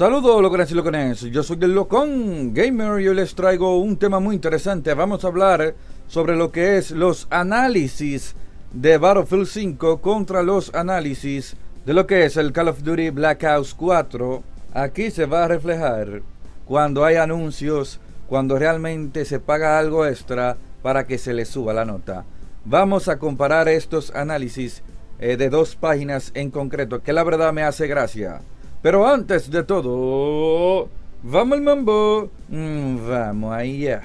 Saludos locones y locones, yo soy del Locón Gamer y hoy les traigo un tema muy interesante. Vamos a hablar sobre lo que es los análisis de Battlefield 5 contra los análisis de lo que es el Call of Duty Black Ops 4. Aquí se va a reflejar cuando hay anuncios, cuando realmente se paga algo extra para que se le suba la nota. Vamos a comparar estos análisis eh, de dos páginas en concreto, que la verdad me hace gracia. Pero antes de todo, vamos al mambo, mm, vamos allá.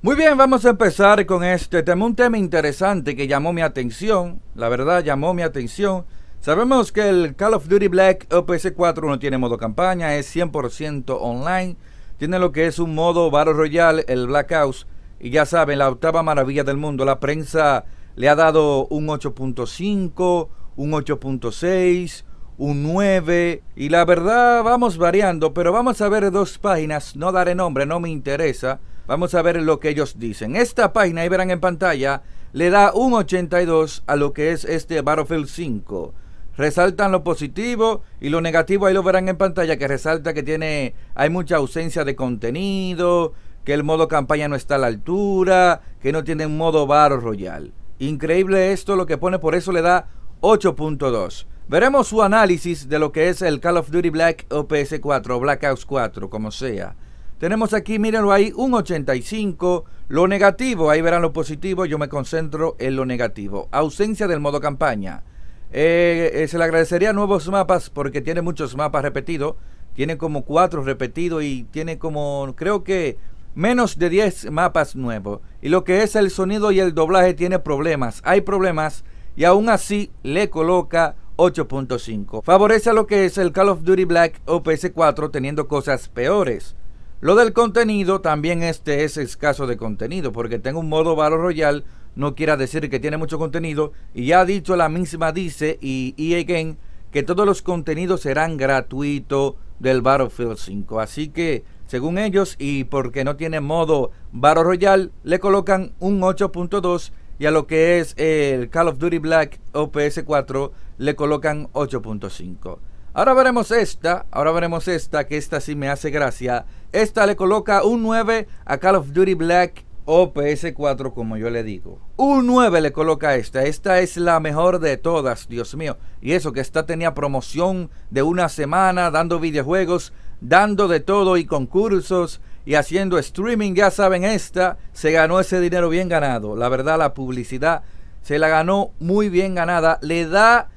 Muy bien, vamos a empezar con este tema, un tema interesante que llamó mi atención, la verdad llamó mi atención. Sabemos que el Call of Duty Black OPS 4 no tiene modo campaña, es 100% online, tiene lo que es un modo Battle Royale, el Black House, y ya saben, la octava maravilla del mundo. La prensa le ha dado un 8.5, un 8.6, un 9. Y la verdad, vamos variando, pero vamos a ver dos páginas. No daré nombre, no me interesa. Vamos a ver lo que ellos dicen. Esta página, ahí verán en pantalla, le da un 82 a lo que es este Battlefield 5 resaltan lo positivo y lo negativo ahí lo verán en pantalla que resalta que tiene hay mucha ausencia de contenido que el modo campaña no está a la altura, que no tiene un modo barro Royal. Increíble esto, lo que pone por eso le da 8.2. Veremos su análisis de lo que es el Call of Duty Black OPS 4, Black Ops 4, como sea. Tenemos aquí, mírenlo ahí, un 85. Lo negativo, ahí verán lo positivo, yo me concentro en lo negativo. Ausencia del modo campaña. Eh, eh, se le agradecería nuevos mapas porque tiene muchos mapas repetidos. Tiene como cuatro repetidos y tiene como, creo que menos de 10 mapas nuevos. Y lo que es el sonido y el doblaje tiene problemas. Hay problemas y aún así le coloca 8.5. Favorece a lo que es el Call of Duty Black ops 4 teniendo cosas peores. Lo del contenido, también este es escaso de contenido, porque tengo un modo Battle Royale, no quiera decir que tiene mucho contenido, y ya ha dicho la misma dice y EA que todos los contenidos serán gratuitos del Battlefield 5. Así que según ellos, y porque no tiene modo Baro Royal le colocan un 8.2 y a lo que es eh, el Call of Duty Black OPS 4 le colocan 8.5. Ahora veremos esta, ahora veremos esta, que esta sí me hace gracia. Esta le coloca un 9 a Call of Duty Black OPS 4, como yo le digo. Un 9 le coloca esta. Esta es la mejor de todas, Dios mío. Y eso que esta tenía promoción de una semana dando videojuegos dando de todo y concursos y haciendo streaming, ya saben, esta se ganó ese dinero bien ganado. La verdad, la publicidad se la ganó muy bien ganada. Le da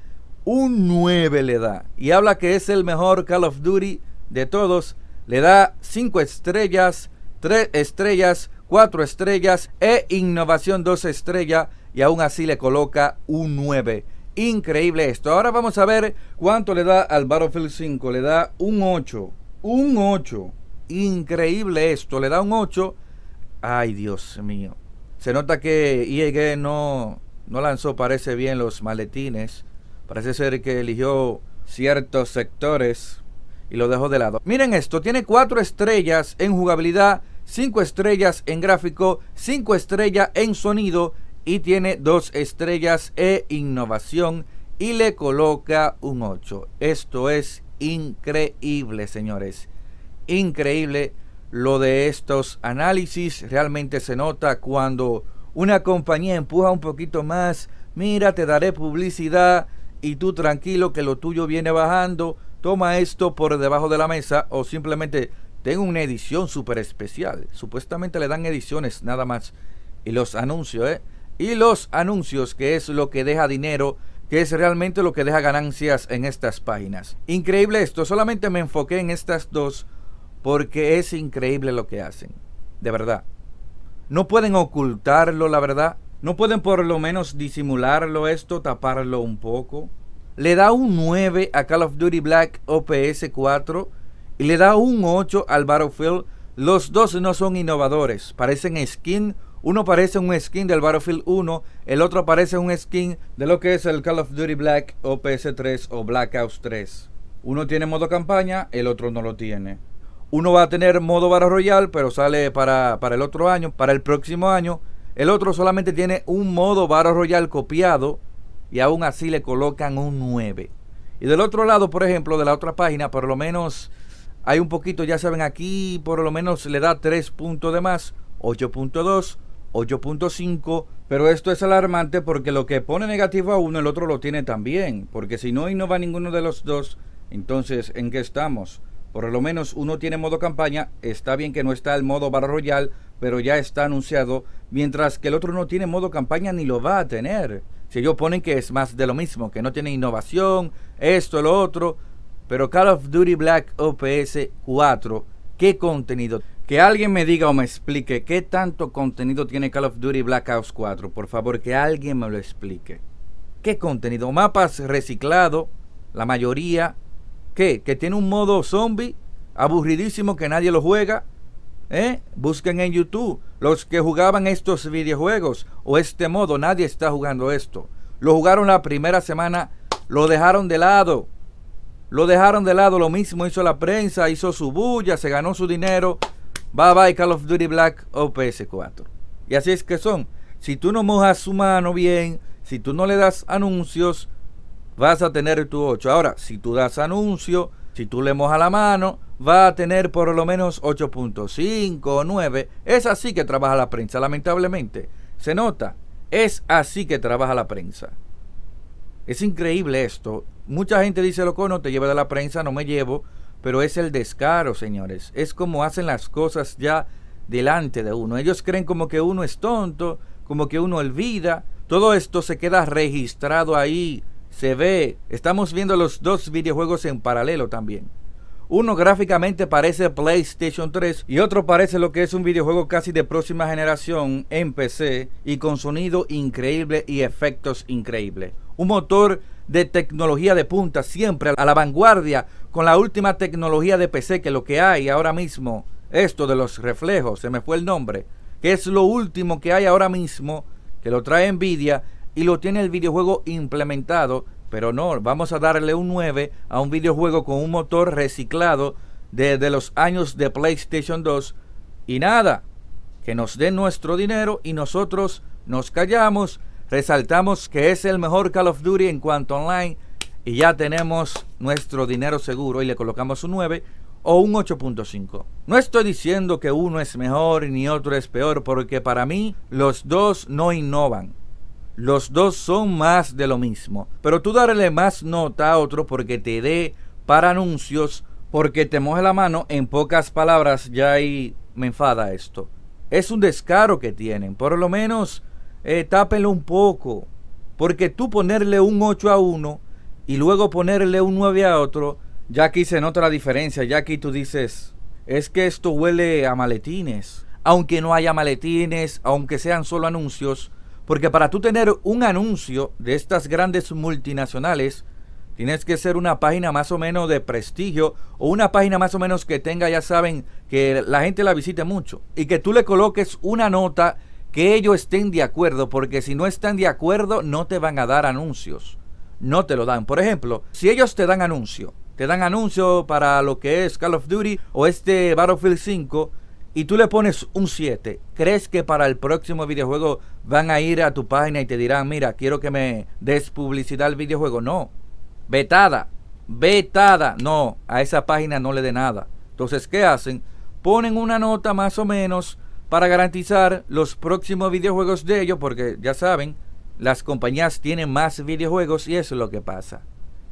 un 9, le da. Y habla que es el mejor Call of Duty de todos. Le da 5 estrellas, 3 estrellas, 4 estrellas e innovación 2 estrellas. Y aún así le coloca un 9. Increíble esto. Ahora vamos a ver cuánto le da al Battlefield 5. Le da un 8. Un 8. Increíble esto. Le da un 8. Ay, Dios mío. Se nota que IEG no, no lanzó, parece bien, los maletines. Parece ser que eligió ciertos sectores y lo dejó de lado. Miren esto, tiene 4 estrellas en jugabilidad, 5 estrellas en gráfico, 5 estrellas en sonido y tiene 2 estrellas e innovación y le coloca un 8. Esto es increíble, señores. Increíble lo de estos análisis. Realmente se nota cuando una compañía empuja un poquito más. Mira, te daré publicidad y tú tranquilo que lo tuyo viene bajando. Toma esto por debajo de la mesa o simplemente tengo una edición súper especial. Supuestamente le dan ediciones nada más. Y los anuncios, ¿eh? Y los anuncios, que es lo que deja dinero que es realmente lo que deja ganancias en estas páginas. Increíble esto, solamente me enfoqué en estas dos porque es increíble lo que hacen, de verdad. No pueden ocultarlo, la verdad. No pueden por lo menos disimularlo esto, taparlo un poco. Le da un 9 a Call of Duty Black OPS 4 y le da un 8 al Battlefield. Los dos no son innovadores, parecen skin uno parece un skin del Battlefield 1, el otro parece un skin de lo que es el Call of Duty Black OPS 3 o Black Ops 3. Uno tiene modo campaña, el otro no lo tiene. Uno va a tener modo Battle Royale, pero sale para, para el otro año, para el próximo año. El otro solamente tiene un modo Battle Royale copiado y aún así le colocan un 9. Y del otro lado, por ejemplo, de la otra página, por lo menos hay un poquito, ya saben, aquí por lo menos le da 3 puntos de más, 8.2. 8.5, pero esto es alarmante porque lo que pone negativo a uno, el otro lo tiene también, porque si no innova ninguno de los dos, entonces ¿en qué estamos? Por lo menos uno tiene modo campaña, está bien que no está el modo barra royal, pero ya está anunciado, mientras que el otro no tiene modo campaña ni lo va a tener. Si ellos ponen que es más de lo mismo, que no tiene innovación, esto, lo otro, pero Call of Duty Black OPS 4, ¿qué contenido? Que alguien me diga o me explique qué tanto contenido tiene Call of Duty Black Ops 4. Por favor, que alguien me lo explique. ¿Qué contenido? Mapas reciclados, la mayoría. ¿Qué? Que tiene un modo zombie aburridísimo que nadie lo juega. ¿Eh? Busquen en YouTube los que jugaban estos videojuegos o este modo. Nadie está jugando esto. Lo jugaron la primera semana, lo dejaron de lado. Lo dejaron de lado, lo mismo hizo la prensa, hizo su bulla, se ganó su dinero, Bye bye Call of Duty Black OPS 4. Y así es que son. Si tú no mojas su mano bien, si tú no le das anuncios, vas a tener tu 8. Ahora, si tú das anuncio, si tú le mojas la mano, va a tener por lo menos 8.5 o 9. Es así que trabaja la prensa, lamentablemente. Se nota. Es así que trabaja la prensa. Es increíble esto. Mucha gente dice, loco, no te llevo de la prensa, no me llevo pero es el descaro, señores. Es como hacen las cosas ya delante de uno. Ellos creen como que uno es tonto, como que uno olvida. Todo esto se queda registrado ahí, se ve. Estamos viendo los dos videojuegos en paralelo también. Uno gráficamente parece PlayStation 3 y otro parece lo que es un videojuego casi de próxima generación en PC y con sonido increíble y efectos increíbles un motor de tecnología de punta, siempre a la vanguardia con la última tecnología de PC que lo que hay ahora mismo, esto de los reflejos, se me fue el nombre, que es lo último que hay ahora mismo, que lo trae Nvidia y lo tiene el videojuego implementado, pero no, vamos a darle un 9 a un videojuego con un motor reciclado desde de los años de PlayStation 2 y nada, que nos den nuestro dinero y nosotros nos callamos Resaltamos que es el mejor Call of Duty en cuanto online y ya tenemos nuestro dinero seguro y le colocamos un 9 o un 8.5. No estoy diciendo que uno es mejor ni otro es peor porque para mí los dos no innovan. Los dos son más de lo mismo. Pero tú darle más nota a otro porque te dé para anuncios, porque te moje la mano, en pocas palabras ya ahí me enfada esto. Es un descaro que tienen. Por lo menos eh, Tápelo un poco. Porque tú ponerle un 8 a uno y luego ponerle un 9 a otro, ya aquí se nota la diferencia. Ya aquí tú dices, es que esto huele a maletines. Aunque no haya maletines, aunque sean solo anuncios. Porque para tú tener un anuncio de estas grandes multinacionales, tienes que ser una página más o menos de prestigio o una página más o menos que tenga, ya saben, que la gente la visite mucho. Y que tú le coloques una nota que ellos estén de acuerdo, porque si no están de acuerdo no te van a dar anuncios, no te lo dan. Por ejemplo, si ellos te dan anuncio, te dan anuncio para lo que es Call of Duty o este Battlefield 5, y tú le pones un 7, ¿crees que para el próximo videojuego van a ir a tu página y te dirán, mira, quiero que me des publicidad al videojuego? No, vetada, vetada, no, a esa página no le dé nada. Entonces, ¿qué hacen? Ponen una nota más o menos para garantizar los próximos videojuegos de ellos, porque ya saben, las compañías tienen más videojuegos y eso es lo que pasa.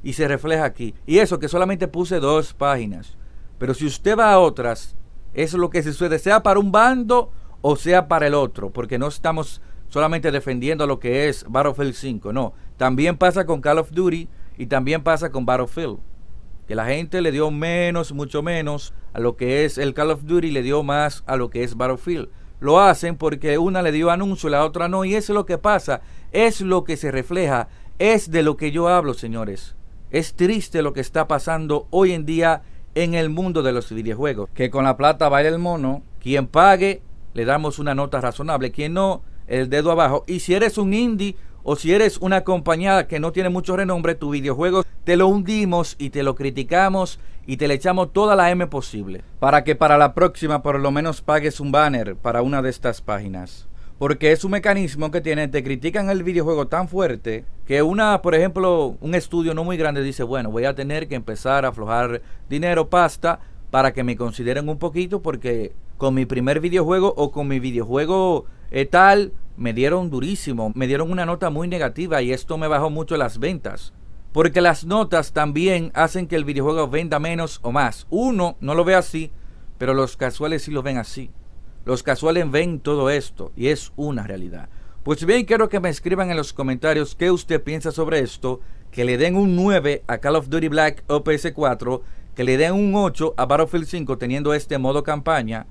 Y se refleja aquí. Y eso que solamente puse dos páginas. Pero si usted va a otras, eso es lo que se sucede, sea para un bando o sea para el otro, porque no estamos solamente defendiendo lo que es Battlefield 5, no. También pasa con Call of Duty y también pasa con Battlefield que la gente le dio menos, mucho menos a lo que es el Call of Duty, le dio más a lo que es Battlefield. Lo hacen porque una le dio anuncio, la otra no, y eso es lo que pasa, es lo que se refleja, es de lo que yo hablo, señores. Es triste lo que está pasando hoy en día en el mundo de los videojuegos. Que con la plata baila el mono, quien pague le damos una nota razonable, quien no, el dedo abajo. Y si eres un indie o si eres una compañía que no tiene mucho renombre, tu videojuego te lo hundimos y te lo criticamos y te le echamos toda la M posible. Para que para la próxima por lo menos pagues un banner para una de estas páginas. Porque es un mecanismo que tiene, te critican el videojuego tan fuerte que una, por ejemplo, un estudio no muy grande dice, bueno, voy a tener que empezar a aflojar dinero, pasta, para que me consideren un poquito porque con mi primer videojuego o con mi videojuego etal eh, tal me dieron durísimo, me dieron una nota muy negativa y esto me bajó mucho las ventas. Porque las notas también hacen que el videojuego venda menos o más. Uno no lo ve así, pero los casuales sí lo ven así. Los casuales ven todo esto y es una realidad. Pues bien, quiero que me escriban en los comentarios qué usted piensa sobre esto, que le den un 9 a Call of Duty Black OPS 4, que le den un 8 a Battlefield 5 teniendo este modo campaña,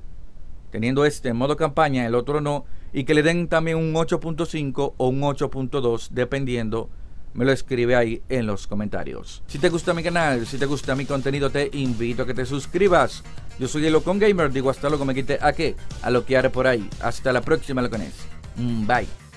teniendo este modo campaña, el otro no, y que le den también un 8.5 o un 8.2 dependiendo me lo escribe ahí en los comentarios. Si te gusta mi canal, si te gusta mi contenido, te invito a que te suscribas. Yo soy el con Gamer, digo hasta luego, me quite a qué, a lo que haré por ahí. Hasta la próxima, Locones. Mm, bye.